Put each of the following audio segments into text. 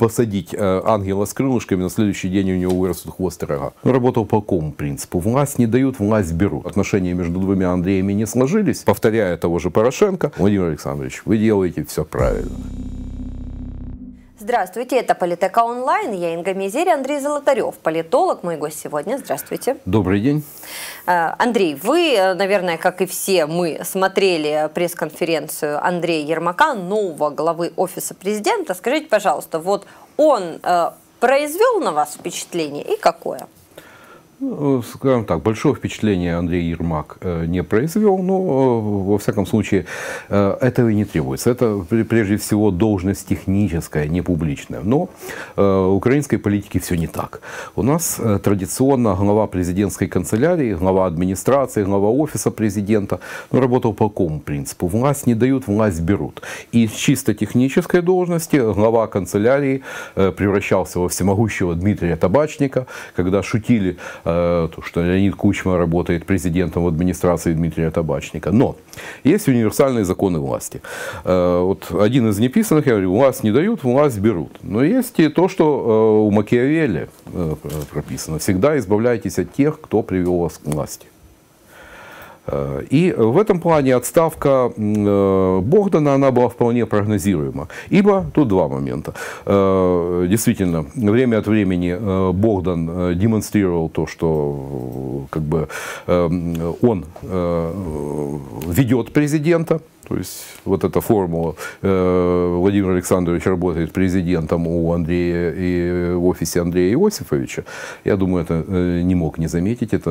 посадить э, ангела с крылышками, на следующий день у него вырастут хвост и рога. Работал по какому принципу? Власть не дают, власть берут. Отношения между двумя Андреями не сложились. Повторяя того же Порошенко, Владимир Александрович, вы делаете все правильно. Здравствуйте, это «Политека онлайн». Я Инга Мизери, Андрей Золотарев, политолог, мой гость сегодня. Здравствуйте. Добрый день. А, Андрей, вы, э, наверное, как и все мы, смотрели пресс-конференцию Андрея Ермака, нового главы Офиса президента. Скажите, пожалуйста, вот он э, произвел на вас впечатление и какое? Ну, скажем так, большого впечатления Андрей Ермак э, не произвел, но, э, во всяком случае, э, этого и не требуется. Это, прежде всего, должность техническая, не публичная. Но в украинской политике все не так. У нас традиционно глава президентской канцелярии, глава администрации, глава офиса президента ну, работал по какому принципу? Власть не дают, власть берут. И с чисто технической должности глава канцелярии превращался во всемогущего Дмитрия Табачника, когда шутили Э, то, что Леонид Кучма работает президентом в администрации Дмитрия Табачника. Но есть универсальные законы власти. Э, вот один из неписанных, я говорю, вас не дают, вас берут. Но есть и то, что э, у Макиавелли прописано. Всегда избавляйтесь от тех, кто привел вас к власти. Э, и в этом плане отставка э, Богдана, она была вполне прогнозируема. Ибо тут два момента. Э, действительно, время от времени Богдан демонстрировал то, что как бы, он ведет президента, то есть вот эта формула. Э, Владимир Александрович работает президентом у Андрея и э, в офисе Андрея Иосифовича. Я думаю, это э, не мог не заметить, это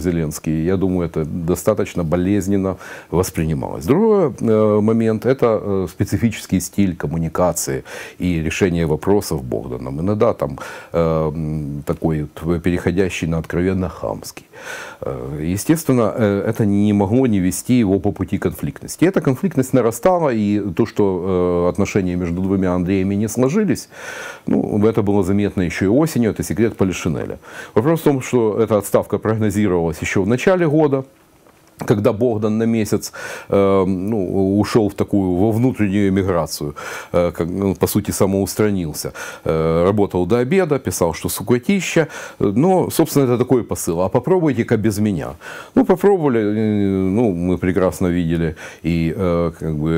Зеленский. Я думаю, это достаточно болезненно воспринималось. Другой момент – это специфический стиль коммуникации и решения вопросов Богданом. Иногда там такой переходящий на откровенно хамский. Естественно, это не могло не вести его по пути конфликта конфликтность. И эта конфликтность нарастала, и то, что э, отношения между двумя Андреями не сложились, ну, это было заметно еще и осенью, это секрет Полишинеля. Вопрос в том, что эта отставка прогнозировалась еще в начале года, когда Богдан на месяц э, ну, ушел в такую во внутреннюю эмиграцию, э, как, ну, по сути самоустранился, э, работал до обеда, писал, что сукотища, но, собственно, это такой посыл. А попробуйте-ка без меня. Ну, попробовали, э, ну, мы прекрасно видели и э, как бы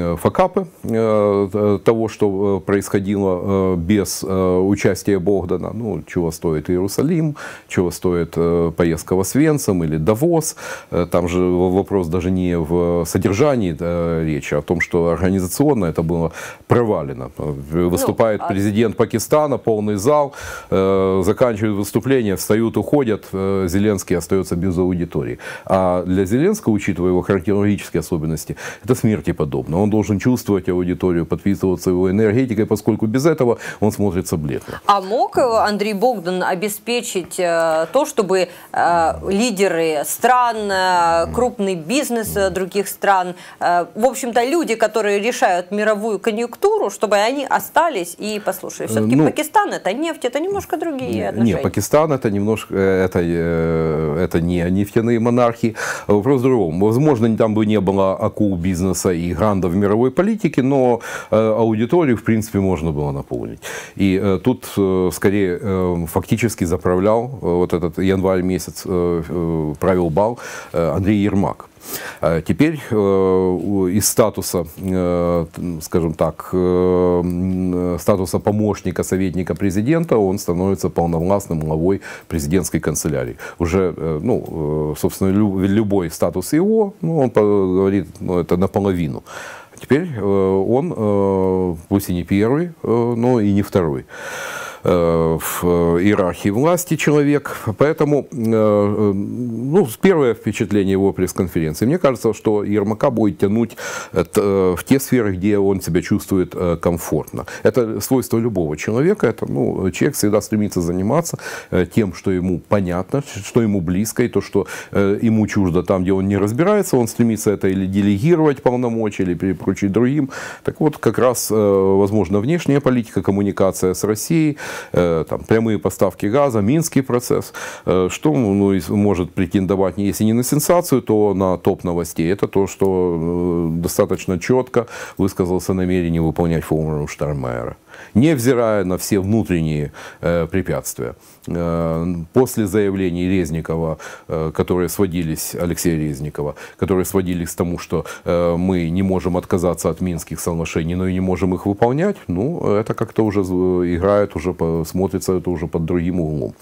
э, факапы э, того, что э, происходило э, без э, участия Богдана. Ну, чего стоит Иерусалим, чего стоит э, поездка в Освенцим или Давос. Э, там же вопрос даже не в содержании да, речи, а о том, что организационно это было провалено. Э, выступает ну, а... президент Пакистана, полный зал, э, заканчивает выступление, встают, уходят, э, Зеленский остается без аудитории. А для Зеленского, учитывая его характерологические особенности, это смерти подобно. Он должен чувствовать аудиторию, подписываться его энергетикой, поскольку без этого он смотрится бледно. А мог э, Андрей Богдан обеспечить э, то, чтобы э, лидеры стран, э, Э, крупный бизнес э, других стран. Э, в общем-то, люди, которые решают мировую конъюнктуру, чтобы они остались и послушали. Все-таки ну, Пакистан это нефть, это немножко другие отношения. Нет, Пакистан это немножко, это, это не нефтяные монархии. Вопрос в другом. Возможно, там бы не было акул бизнеса и грандов мировой политики, но аудиторию, в принципе, можно было наполнить. И тут, скорее, фактически заправлял вот этот январь месяц, правил бал Андрей Ермак. А теперь э, из статуса, э, скажем так, э, статуса помощника советника президента он становится полновластным главой президентской канцелярии. Уже, ну, собственно, любой статус его, ну, он говорит, ну, это наполовину. Теперь он, пусть и не первый, но и не второй. Э, в иерархии власти человек. Поэтому э, э, ну, первое впечатление его пресс-конференции. Мне кажется, что Ермака будет тянуть в те сферы, где он себя чувствует комфортно. Это свойство любого человека. Это, ну, человек всегда стремится заниматься тем, что ему понятно, что ему близко, и то, что ему чуждо там, где он не разбирается, он стремится это или делегировать полномочия, или перепоручить другим. Так вот, как раз, возможно, внешняя политика, коммуникация с Россией – Э, там, прямые поставки газа, Минский процесс, э, что ну, может претендовать, если не на сенсацию, то на топ новостей. Это то, что э, достаточно четко высказался намерение выполнять форум Штайнмайера невзирая на все внутренние э, препятствия. Э, после заявлений Резникова, э, которые сводились, Алексея Резникова, которые сводились к тому, что мы не можем отказаться от минских соглашений, но и не можем их выполнять, ну, это как-то уже играет, уже по, смотрится это уже под другим углом.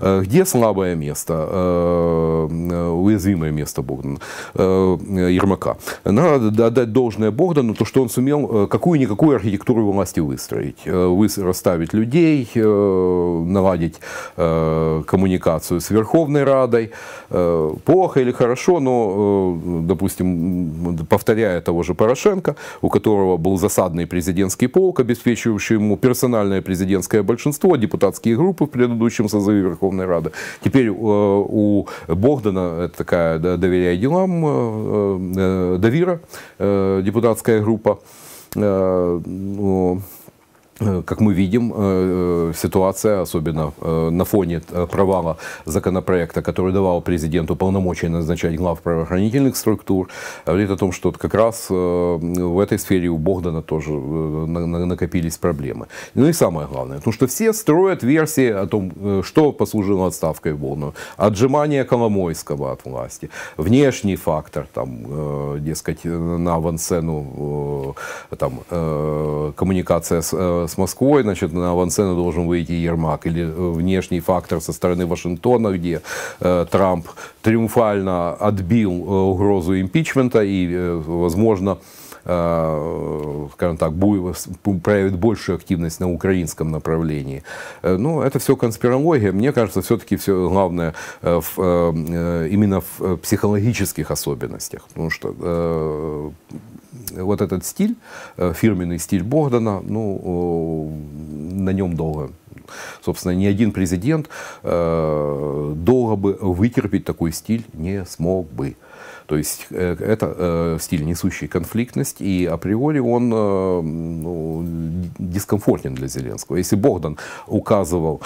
где слабое место, уязвимое место Богдана, Ермака? Надо отдать должное Богдану, то, что он сумел какую-никакую архитектуру власти выстроить расставить, расставить э, людей, э, наладить э, коммуникацию с Верховной Радой. Плохо или хорошо, но, допустим, повторяя того же Порошенко, у которого был засадный президентский полк, обеспечивающий ему персональное президентское большинство, депутатские группы в предыдущем созыве Верховной Рады. Теперь у Богдана, это такая доверяя делам, Давира, депутатская группа, Э, как мы видим, э, э, ситуация, особенно на фоне провала законопроекта, который давал президенту полномочия назначать глав правоохранительных структур, говорит о том, что как раз в этой сфере у Богдана тоже накопились проблемы. Ну и самое главное, потому что все строят версии о том, что послужило отставкой Богдану. Отжимание Коломойского от власти, внешний фактор, там, дескать, на авансцену там, коммуникация с с Москвой, значит, на авансцену должен выйти Ермак, или э, внешний фактор со стороны Вашингтона, где э, Трамп триумфально отбил э, угрозу импичмента и, э, возможно, Э, скажем так, проявит большую активность на украинском направлении. Э, Но ну, это все конспирология. Мне кажется, все-таки все главное э, в, именно в психологических особенностях. Потому что вот этот стиль, фирменный стиль Богдана, ну, на нем долго собственно, ни один президент э, долго бы вытерпеть такой стиль не смог бы. То есть э, это э, стиль, несущий конфликтность, и априори он э, ну, дискомфортен для Зеленского. Если Богдан указывал,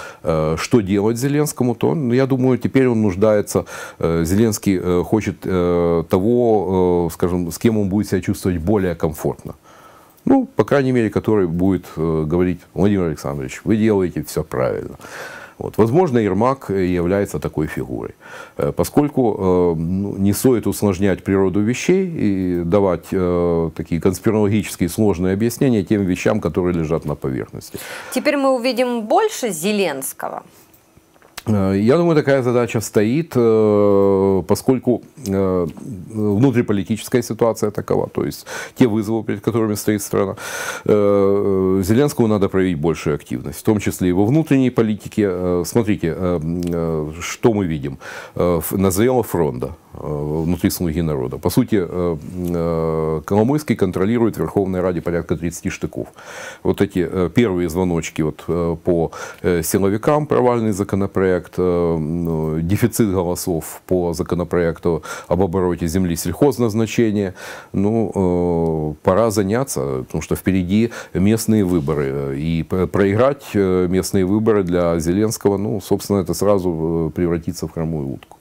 что делать Зеленскому, то, ну, я думаю, теперь он нуждается, Зеленский хочет того, скажем, с кем он будет себя чувствовать более комфортно. Ну, по крайней мере, который будет говорить, Владимир Александрович, вы делаете все правильно. Вот. Возможно, Ермак является такой фигурой. Э, поскольку э, ну, не стоит усложнять природу вещей и давать э, такие конспирологические сложные объяснения тем вещам, которые лежат на поверхности. Теперь мы увидим больше Зеленского. Э, я думаю, такая задача стоит, э, поскольку э, внутриполитическая ситуация такова, то есть те вызовы, перед которыми стоит страна. Зеленскому надо проявить большую активность, в том числе и во внутренней политике. Смотрите, что мы видим. Назовем фронта Э, внутри «Слуги народа». По сути, э, э, Коломойский контролирует в Верховной Раде порядка 30 штыков. Вот эти первые звоночки вот по силовикам, провальный законопроект, дефицит голосов по законопроекту об обороте земли сельхозназначения. Ну, пора заняться, потому что впереди местные выборы. И проиграть местные выборы для Зеленского, ну, собственно, это сразу превратится в хромую утку.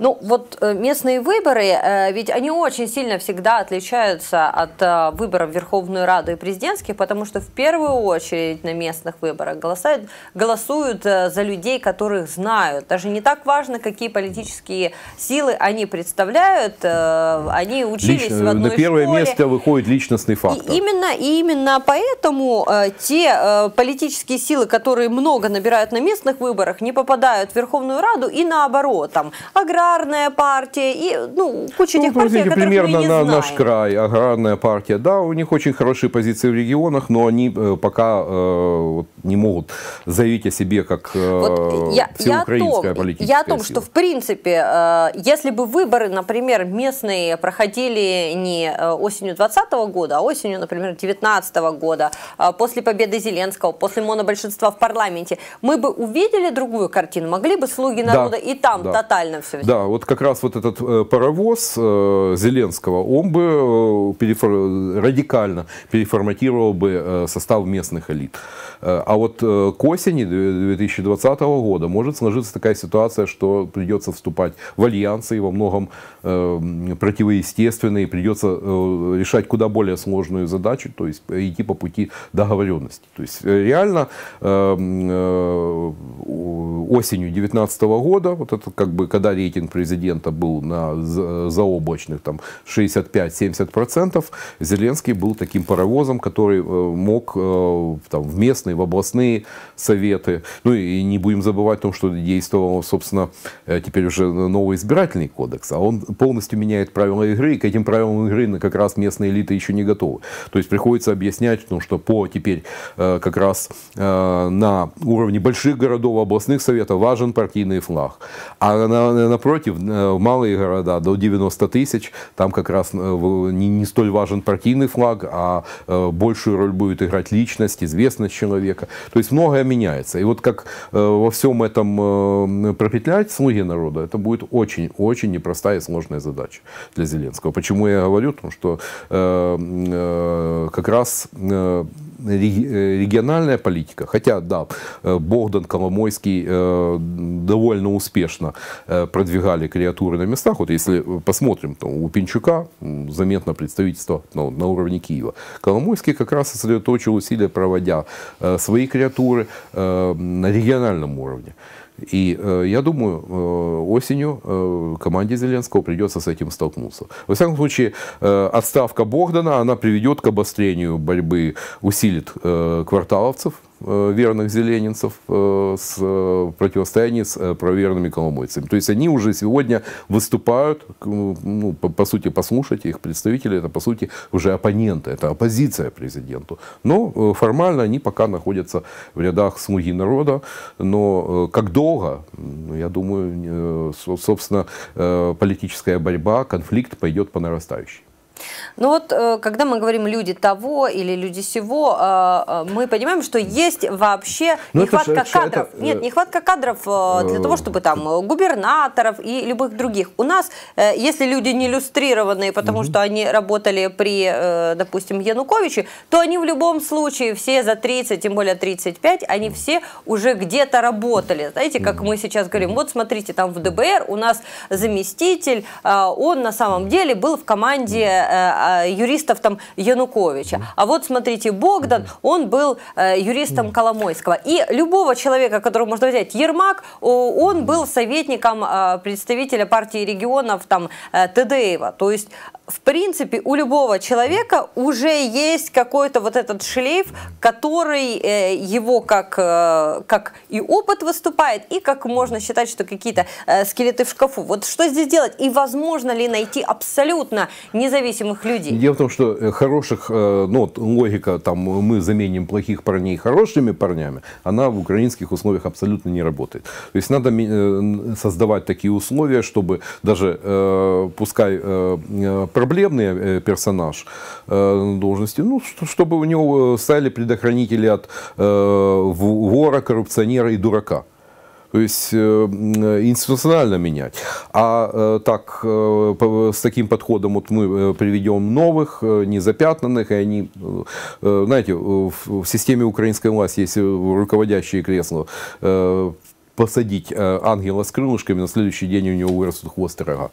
Ну, вот э, местные выборы, э, ведь они очень сильно всегда отличаются от э, выборов в Верховную Раду и президентских, потому что в первую очередь на местных выборах голосуют, голосуют за людей, которых знают. Даже не так важно, какие политические силы они представляют, они учились Лично, в одной На первое школе. место выходит личностный фактор. И именно, и именно поэтому те политические силы, которые много набирают на местных выборах, не попадают в Верховную Раду и наоборот. Там аграрные аграрная партия и ну, куча ну, тех партий, простите, примерно мы не на знаем. наш край, аграрная партия, да, у них очень хорошие позиции в регионах, но они э, пока э, не могут заявить о себе как э, вот я, всеукраинская я том, политическая Я о том, сила. что в принципе, э, если бы выборы, например, местные проходили не э, осенью 2020 года, а осенью, например, 2019 года, э, после победы Зеленского, после монобольшинства в парламенте, мы бы увидели другую картину, могли бы слуги народа да, и там да. тотально все да, вот как раз вот этот э, паровоз э, Зеленского, он бы э, перефор... радикально переформатировал бы состав местных элит. А вот к осени 2020 года может сложиться такая ситуация, что придется вступать в альянсы и во многом противоестественные, придется решать куда более сложную задачу, то есть идти по пути договоренности. То есть реально осенью 2019 года, вот это как бы когда рейтинг рейтинг президента был на заоблачных там 65-70%, Зеленский был таким паровозом, который э, мог э, там, в местные, в областные советы. Ну и не будем забывать о том, что действовал, собственно, э, теперь уже новый избирательный кодекс, а он полностью меняет правила игры, и к этим правилам игры как раз местные элиты еще не готовы. То есть приходится объяснять, ну, что по теперь как раз на уровне больших городов, областных советов важен партийный флаг. А на, на, на против, э, в малые города до 90 тысяч, там как раз э, не столь важен партийный флаг, а э, большую роль будет играть личность, известность человека. То есть многое меняется. И вот как во всем этом пропетлять слуги народа, это будет очень-очень непростая и сложная задача для Зеленского. Почему я говорю? Потому что как раз Э, региональная политика, хотя, да, э, Богдан, Коломойский э, довольно успешно продвигали креатуры на местах. Вот если посмотрим, то у Пинчука заметно представительство ну, на уровне Киева. Коломойский как раз сосредоточил усилия, проводя свои креатуры на региональном уровне. И э, я думаю, э, осенью э, команде Зеленского придется с этим столкнуться. Во всяком случае, э, отставка Богдана, она приведет к обострению борьбы, усилит э, кварталовцев, Э, верных зеленинцев э, с э, противостоянии с проверенными коломойцами. То есть они уже сегодня выступают, ну, по, по сути, послушайте, их представители это, по сути, уже оппоненты, это оппозиция президенту. Но формально они пока находятся в рядах смуги народа, но как долго, я думаю, собственно, политическая борьба, конфликт пойдет по нарастающей. Ну вот э, когда мы говорим «люди того» или «люди сего», э, э, мы понимаем, что есть вообще Но ну, нехватка это, кадров. Это, Нет, нехватка кадров для того, чтобы там губернаторов и любых других. У нас, если люди не иллюстрированные, потому угу. что они работали при, допустим, Януковиче, то они в любом случае все за 30, тем более 35, они все уже где-то работали. Знаете, как мы сейчас говорим, вот смотрите, там в ДБР у нас заместитель, а, он на самом деле был в команде Э, э, юристов там Януковича. А вот смотрите, Богдан, он был э, юристом Коломойского. И любого человека, которого можно взять, Ермак, он был советником представителя партии регионов там Тедеева. То есть в принципе, у любого человека уже есть какой-то вот этот шлейф, который его как, как и опыт выступает, и как можно считать, что какие-то скелеты в шкафу. Вот что здесь делать? И возможно ли найти абсолютно независимый зависимых людей. Дело в том, что э, хороших, э, ну вот логика, там мы заменим плохих парней хорошими парнями, она в украинских условиях абсолютно не работает. То есть надо э, создавать такие условия, чтобы даже, пускай проблемный персонаж должности, ну, чтобы у него стояли предохранители от вора, коррупционера и дурака то есть э, институционально менять. А э, так, э, с таким подходом вот мы приведем новых, незапятнанных, и они, знаете, в системе украинской власти есть руководящие кресло, посадить ангела с крылышками, на следующий день у него вырастут хвост рога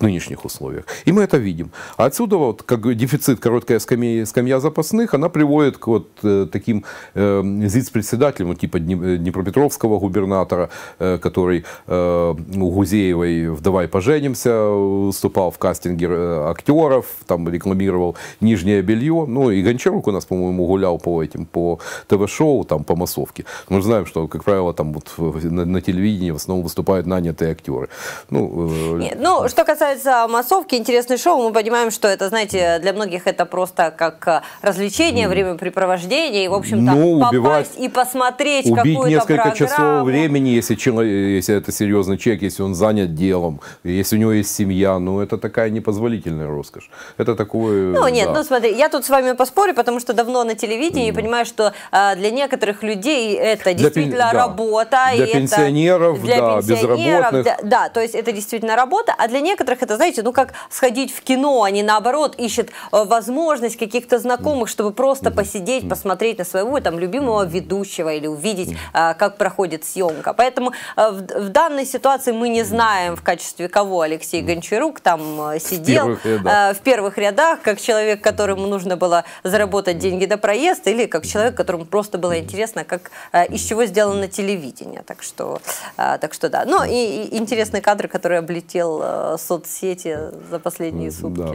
нынешних условиях. И мы это видим. отсюда вот как дефицит короткая скамья, скамья запасных, она приводит к вот э, таким э, зиц-председателям, типа Днепропетровского губернатора, э, который э, у Гузеевой в «Давай поженимся» выступал в кастинге э, актеров, там рекламировал нижнее белье. Ну и Гончарук у нас, по-моему, гулял по этим, по ТВ-шоу, там, по массовке. Мы знаем, что, как правило, там вот на, на телевидении в основном выступают нанятые актеры. Ну, э, Нет, ну что касается касается массовки, интересное шоу, мы понимаем, что это, знаете, для многих это просто как э, развлечение, времяпрепровождение, и, в общем-то, ну, попасть и посмотреть убить несколько программу. часов времени, если, человек, если это серьезный человек, если он занят делом, если у него есть семья, ну, это такая непозволительная роскошь. Это такое... Ну, нет, да. ну, смотри, я тут с вами поспорю, потому что давно на телевидении mm. понимаю, что а, для некоторых людей это действительно для, работа. Для и пенсионеров, это, для да, пенсионеров, безработных. Да, да, то есть это действительно работа, а для некоторых некоторых это, знаете, ну как сходить в кино, они наоборот ищут э, возможность каких-то знакомых, чтобы просто посидеть, посмотреть на своего там любимого ведущего или увидеть, а, как проходит съемка. Поэтому э, в данной ситуации мы не знаем, в качестве кого Алексей Гончарук там э, сидел в первых рядах, в первых рядах как человек, которому нужно было заработать деньги до проезда, или как человек, которому просто было интересно, как, из чего сделано телевидение. Так что, так что да. Ну и интересные кадры, которые облетел соц соцсети за последние сутки? Да.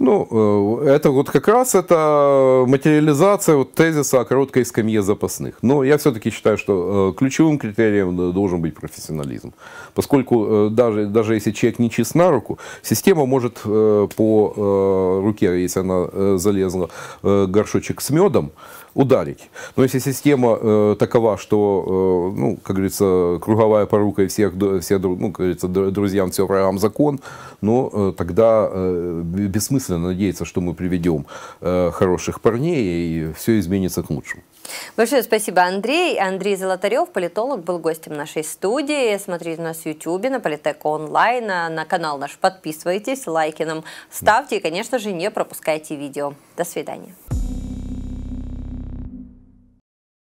Ну, э, это вот как раз это материализация вот тезиса о короткой скамье запасных. Но я все-таки считаю, что э, ключевым критерием э, должен быть профессионализм. Поскольку даже, даже если человек не чист на руку, система может по руке, если она залезла, горшочек с медом, ударить. Но если система э, такова, что, э, ну, как говорится, круговая порука и всех, все, ну, как говорится, друзьям все врагам закон, но ну, э, тогда э, бессмысленно надеяться, что мы приведем э, хороших парней и все изменится к лучшему. Большое спасибо, Андрей. Андрей Золотарев, политолог, был гостем нашей студии. Смотрите нас в YouTube, на Политеку онлайн, а, на канал наш подписывайтесь, лайки нам ставьте и, конечно же, не пропускайте видео. До свидания.